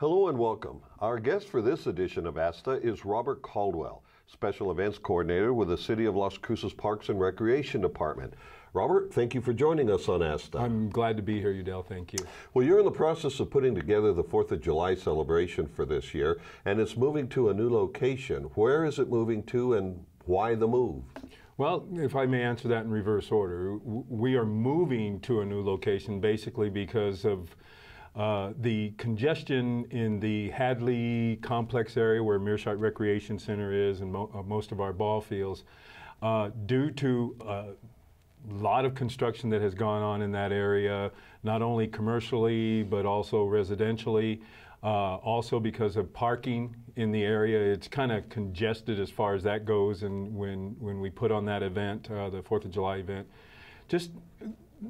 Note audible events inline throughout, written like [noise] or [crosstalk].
Hello and welcome. Our guest for this edition of ASTA is Robert Caldwell, Special Events Coordinator with the City of Las Cruces Parks and Recreation Department. Robert, thank you for joining us on ASTA. I'm glad to be here, Udell. Thank you. Well, you're in the process of putting together the 4th of July celebration for this year, and it's moving to a new location. Where is it moving to, and why the move? Well, if I may answer that in reverse order, we are moving to a new location basically because of uh, the congestion in the Hadley complex area where Mearshot Recreation Center is and mo uh, most of our ball fields, uh, due to a uh, lot of construction that has gone on in that area, not only commercially but also residentially, uh, also because of parking in the area. It's kind of congested as far as that goes, and when, when we put on that event, the 4th of July event, just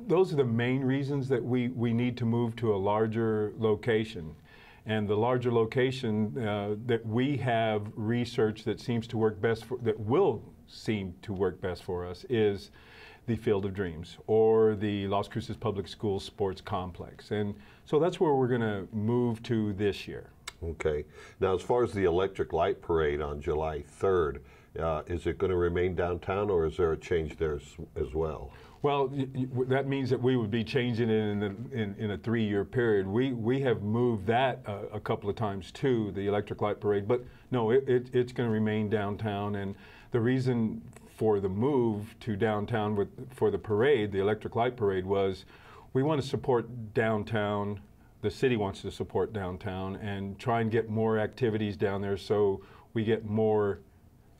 those are the main reasons that we, we need to move to a larger location. And the larger location uh, that we have research that seems to work best for, that will seem to work best for us is the Field of Dreams or the Las Cruces Public Schools Sports Complex. And so that's where we're going to move to this year. Okay. Now, as far as the electric light parade on July 3rd, uh, is it going to remain downtown, or is there a change there as, as well? Well, that means that we would be changing it in, the, in, in, a three-year period. We we have moved that uh, a couple of times too, the Electric Light Parade. But no, it, it, it's going to remain downtown. And the reason for the move to downtown with for the parade, the Electric Light Parade, was we want to support downtown. The city wants to support downtown and try and get more activities down there so we get more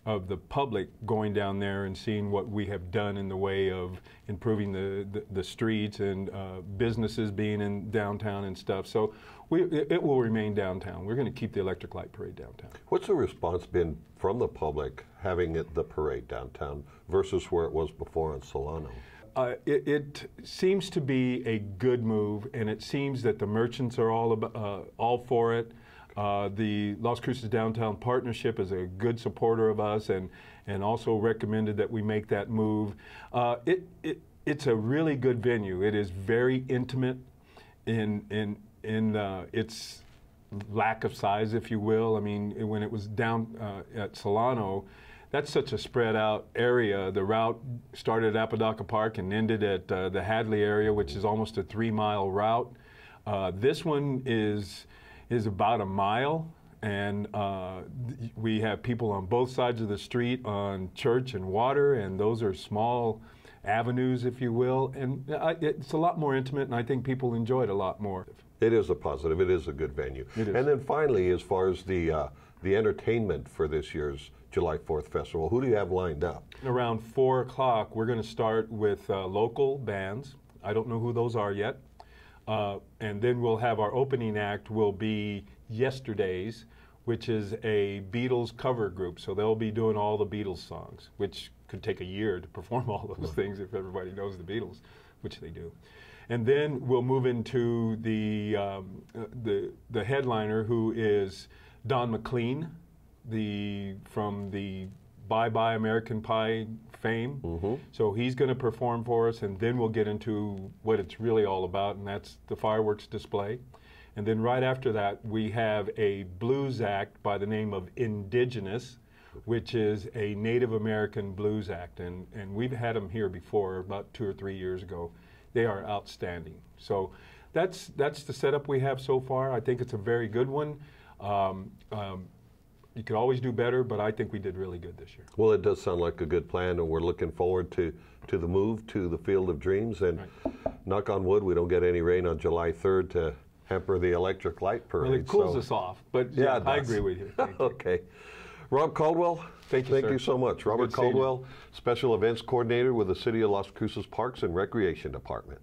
of the public going down there and seeing what we have done in the way of improving the, the, the streets and uh, businesses being in downtown and stuff. So we, it, it, will remain downtown. We're going to keep the Electric Light Parade downtown. What's the response been from the public having it, the parade downtown versus where it was before in Solano? Uh, it, it, seems to be a good move, and it seems that the merchants are all about, uh, all for it. Uh, the Las Cruces Downtown Partnership is a good supporter of us and, and also recommended that we make that move. Uh, it, it, it's a really good venue. It is very intimate in, in, in uh, its lack of size, if you will. I mean, when it was down uh, at Solano, that's such a spread out area. The route started at Apodaca Park and ended at uh, the Hadley area, which is almost a three mile route. Uh, this one is is about a mile and uh, we have people on both sides of the street on church and water, and those are small avenues, if you will. And I, uh, it's a lot more intimate, and I think people enjoy it a lot more. It is a positive. It is a good venue. And then finally, as far as the uh, the entertainment for this year's July 4th festival, who do you have lined up? Around four o'clock, we're going to start with uh, local bands. I don't know who those are yet. Uh, and then we'll have our opening act will be Yesterday's, which is a Beatles cover group. So they'll be doing all the Beatles songs, which could take a year to perform all those things if everybody knows the Beatles, which they do. And then we'll move into the um, the the headliner, who is Don McLean, the from the Bye Bye American Pie fame. Mm -hmm. So he's going to perform for us, and then we'll get into what it's really all about, and that's the fireworks display. And then right after that, we have a blues act by the name of Indigenous, which is a Native American blues act. And, and we've had them here before, about two or three years ago. They are outstanding. So that's, that's the setup we have so far. I think it's a very good one. Um, um, you could always do better, but I think we did really good this year. Well, it does sound like a good plan, and we're looking forward to, to the move to the Field of Dreams. And right. knock on wood, we don't get any rain on July 3rd to hamper the electric light parade. Well, it cools so. us off, but yeah, yeah I agree with [laughs] you. okay. Rob Caldwell, thank you, thank sir. you so much. Robert Caldwell, Special Events Coordinator with the City of Las Cruces Parks and Recreation Department.